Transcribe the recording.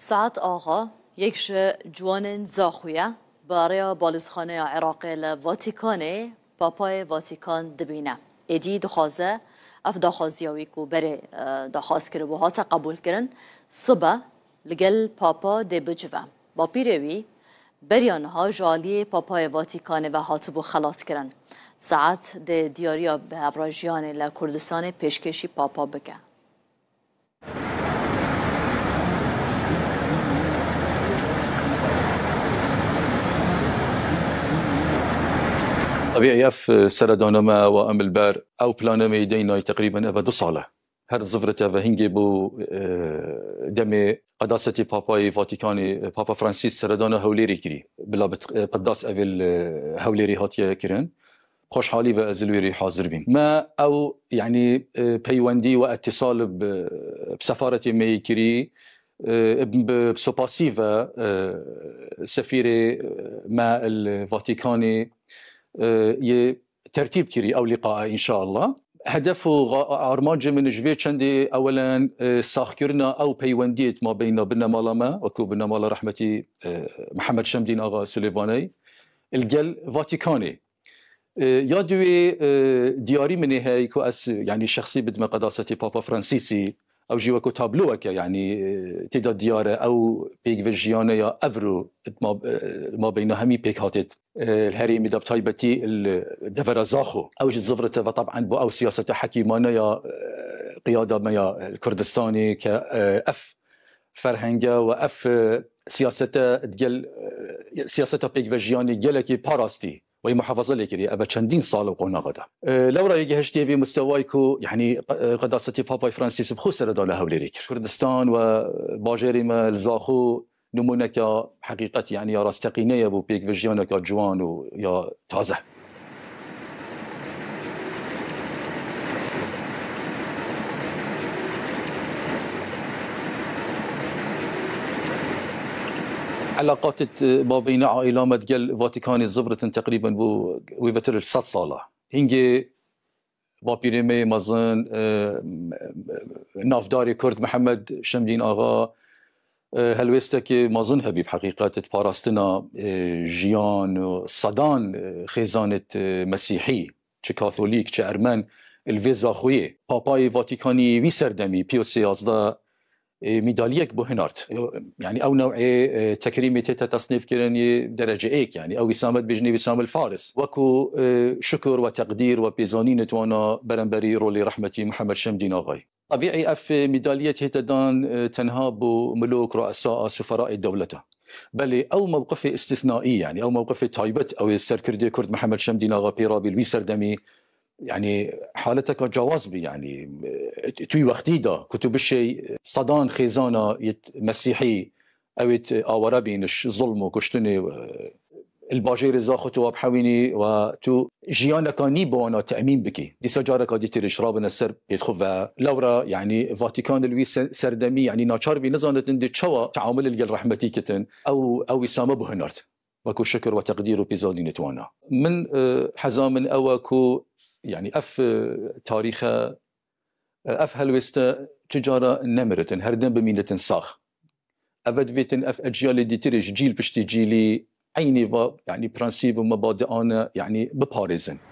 ساعت آقا یکش جوان زاخویه برای بالوزخانه عراق واتیکانه پاپای واتیکان دبینه ایدی دخوازه اف هاوی کو بره دخواز کرد و هاتا قبول کرن صبح لگل پاپا دی بجوه با پیروی ها جالی پاپای واتیکانه و بو خلات کرن ساعت دی دیاریا به افراجیان لکردستان پیشکشی پاپا بگه طبيعي ياف سردانما وام البار او بلانما يدينا تقريبا افا صاله هر زفرت افا هنجي بو آه، دمي قداسة باباي فاتيكاني بابا فرانسيس سردانا هوليري كري بلا قداس افي آه، هوليري هاتيا كرين حالي و ازلويري حاضر بين ما او يعني آه، بيوندي واتصال بسفاره ميكري بسوباسيفا سفيري ما الفاتيكاني آه، ترتيب كري او لقاء ان شاء الله هدف ارمانج من جوي چندي اولا آه، ساخكرنا او بيونديت ما بين بنا مالما وكو بنا مال رحمتي آه، محمد شمدين اغا سليفاني الجل فاتيكاني يا دوي دياري من نهاية كو أس يعني شخصي بدم قداستي بابا فرانسيسي او جيوا كو تابلوك يعني تدا دياره او بيك فيجيانيا افرو ما بين همي بيك هاتت الهاري ميدا بطيبتي الدفر زاخو اوج الزفرة طبعا بو او سياسه حكيمانه يا آه، قياده ما الكردستاني كاف آه، فرهنجة واف آه، سياسه ديال سياسه فجياني جلكي باراستي وهي محافظه لكري ابا تشندين صالو قونا غدا أه رأيك هشتي في مستوايكو يعني قداستي باباي فرانسيس بخسر هولي هوليريك كردستان وباجيري ما الزاخو نمونەکە حقیقەتی يا یا ڕاستەقینەیە بۆ پێکڤژیانەکە جوان ويا تازة علاقات ما بين عائلة مدقل فاتيكاني زبرة تقريبا بو ويفتر الصد صالة هنجي بابيريمي مازن آه، نافداري كرد محمد شمدين آغا هەلوێستە آه، کێ مازن هەبی حقیقەت پاراستنا ژیان آه، و صدان آه، خێزانت مەسیحی چه کاتۆلیک الفيزا ئەرمەن لێ زاخۆیە پاپای ڤاتیکانی وی سەردەمی پیۆسیازدا میدالیەک بۆ يعني یعنی نوع نەوعێ تەکریمی تێتە تەسنیفکردنی درجه ئێک ینی او ویسامەت بژنی ویسام الفارس وكو شکر و وبيزانين و پێزانی نتوانە بەرەمبەری ڕۆلی ڕحمەتی محەممەد طبيعي اف ميداليه هيتدان آه، تنهاب ملوك رؤساء سفراء الدولته بل او موقف استثنائي يعني او موقف تايبت او السر كردي كرد محمد شمدي ناغا بيرابي الوي يعني حالتك بي يعني آه، توي وقتيدا كتب الشيء صدان خيزانا مسيحي اويت اورابينش ظلم وكشتني الباجير زاخو وابحويني وتو جيانا كاني بوانا تأمين بكي دي سجارة كادي ترش رابنا سر يدخو لورا يعني فاتيكان الوي سردمي يعني ناچار بي نزانت اندي چوا تعامل الجل رحمتي كتن او او اسامه بهنرت وكو شكر وتقدير بيزالي نتوانا من آه، حزام اوكو يعني اف آه، تاريخ آه، اف هلوست تجارة نمرتن هردن بمينة صاخ أبد فيتن أف أجيال دي ترش جيل بشتي جيلي اي نظام يعني برانسيب ومبادئنا يعني بباريزن